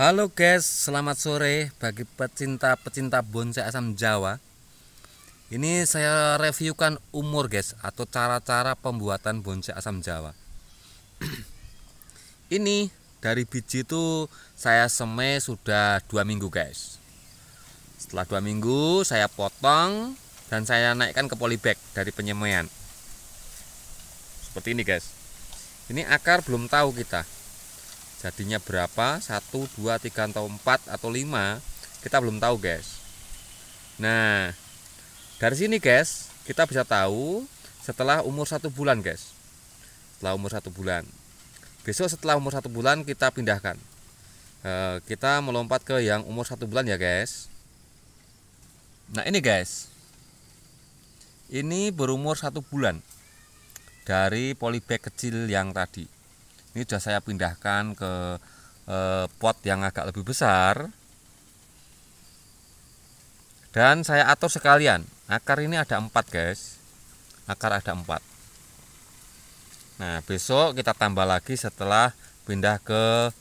Halo guys, selamat sore bagi pecinta-pecinta bonsai asam jawa Ini saya reviewkan umur guys atau cara-cara pembuatan bonsai asam jawa Ini dari biji itu saya semai sudah dua minggu guys Setelah dua minggu saya potong dan saya naikkan ke polybag dari penyemaian Seperti ini guys Ini akar belum tahu kita jadinya berapa 1 2 3 atau 4 atau 5 kita belum tahu guys nah dari sini guys kita bisa tahu setelah umur satu bulan guys setelah umur satu bulan besok setelah umur satu bulan kita pindahkan eh, kita melompat ke yang umur satu bulan ya guys nah ini guys ini berumur satu bulan dari polybag kecil yang tadi ini sudah saya pindahkan ke eh, pot yang agak lebih besar dan saya atur sekalian akar ini ada empat guys akar ada empat nah besok kita tambah lagi setelah pindah ke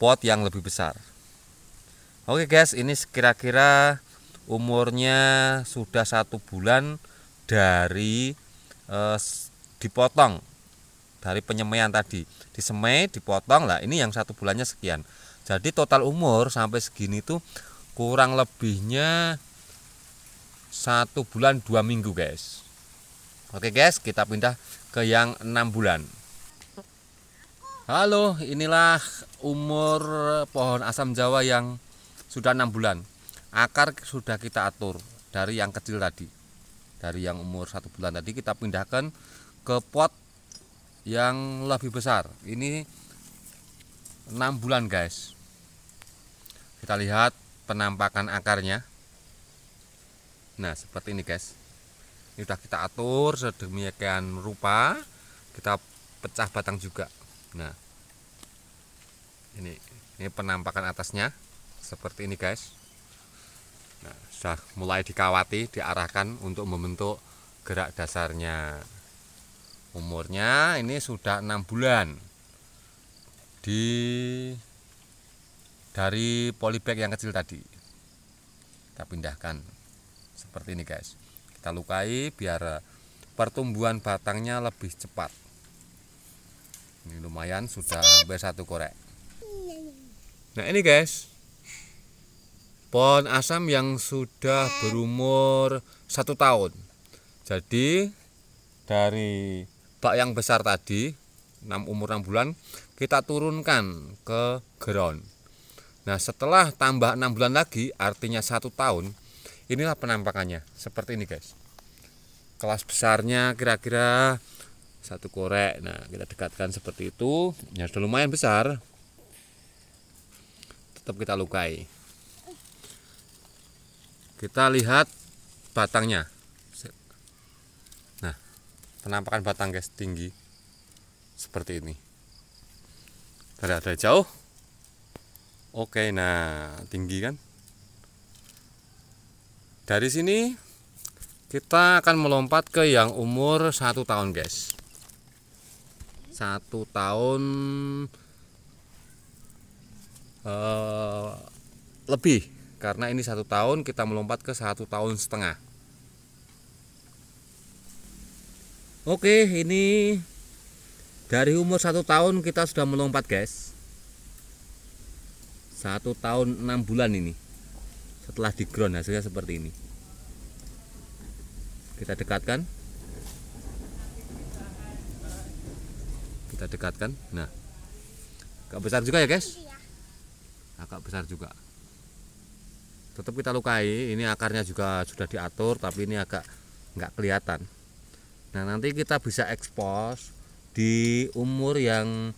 pot yang lebih besar oke guys ini kira-kira umurnya sudah satu bulan dari eh, dipotong dari penyemaian tadi disemai dipotong lah ini yang satu bulannya sekian jadi total umur sampai segini tuh kurang lebihnya satu bulan dua minggu guys oke guys kita pindah ke yang enam bulan halo inilah umur pohon asam jawa yang sudah enam bulan akar sudah kita atur dari yang kecil tadi dari yang umur satu bulan tadi kita pindahkan ke pot yang lebih besar ini 6 bulan guys kita lihat penampakan akarnya nah seperti ini guys ini sudah kita atur sedemikian rupa kita pecah batang juga nah ini ini penampakan atasnya seperti ini guys nah, sudah mulai dikawati diarahkan untuk membentuk gerak dasarnya umurnya ini sudah enam bulan di dari polybag yang kecil tadi kita pindahkan seperti ini guys kita lukai biar pertumbuhan batangnya lebih cepat ini lumayan sudah hampir satu korek nah ini guys pohon asam yang sudah berumur satu tahun jadi dari bak yang besar tadi 6 umur 6 bulan kita turunkan ke ground nah setelah tambah 6 bulan lagi artinya satu tahun inilah penampakannya seperti ini guys kelas besarnya kira-kira satu korek nah kita dekatkan seperti itu ya sudah lumayan besar tetap kita lukai kita lihat batangnya penampakan batang guys tinggi seperti ini dari ada jauh oke nah tinggi kan dari sini kita akan melompat ke yang umur satu tahun guys satu tahun uh, lebih karena ini satu tahun kita melompat ke satu tahun setengah Oke ini dari umur satu tahun kita sudah melompat guys satu tahun enam bulan ini setelah di ground hasilnya seperti ini kita dekatkan kita dekatkan nah agak besar juga ya guys iya. agak besar juga tetap kita lukai ini akarnya juga sudah diatur tapi ini agak nggak kelihatan Nah nanti kita bisa ekspos di umur yang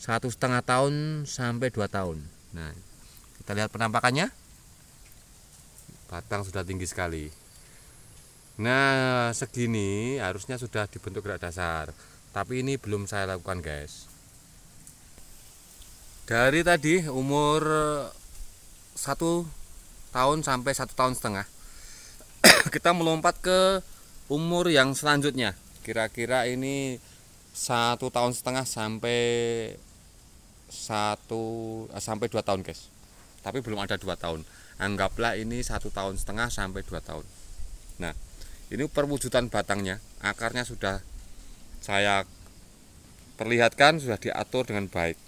satu setengah tahun sampai dua tahun. Nah kita lihat penampakannya. Batang sudah tinggi sekali. Nah segini harusnya sudah dibentuk gerak dasar. Tapi ini belum saya lakukan guys. Dari tadi umur satu tahun sampai satu tahun setengah kita melompat ke umur yang selanjutnya kira-kira ini satu tahun setengah sampai satu eh, sampai dua tahun guys tapi belum ada dua tahun anggaplah ini satu tahun setengah sampai dua tahun nah ini perwujudan batangnya akarnya sudah saya perlihatkan sudah diatur dengan baik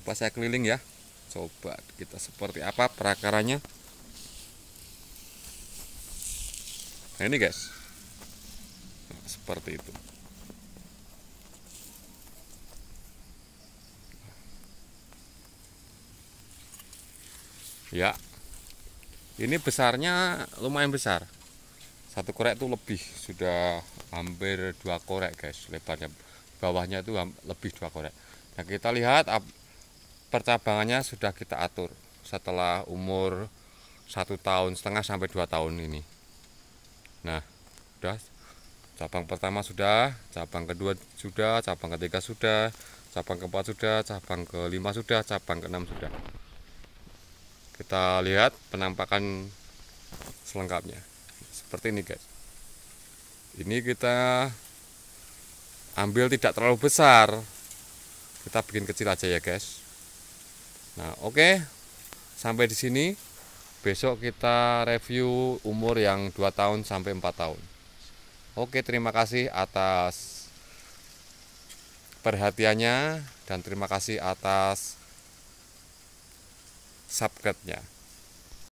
coba saya keliling ya coba kita seperti apa perakarannya nah ini guys nah, seperti itu ya ini besarnya lumayan besar satu korek itu lebih sudah hampir dua korek guys lebarnya bawahnya itu lebih dua korek nah kita lihat percabangannya sudah kita atur setelah umur satu tahun setengah sampai dua tahun ini nah sudah cabang pertama sudah cabang kedua sudah cabang ketiga sudah cabang keempat sudah cabang kelima sudah cabang keenam sudah kita lihat penampakan selengkapnya seperti ini guys ini kita ambil tidak terlalu besar kita bikin kecil aja ya guys nah oke okay. sampai di sini Besok kita review umur yang 2 tahun sampai 4 tahun. Oke, terima kasih atas perhatiannya dan terima kasih atas subscribe-nya.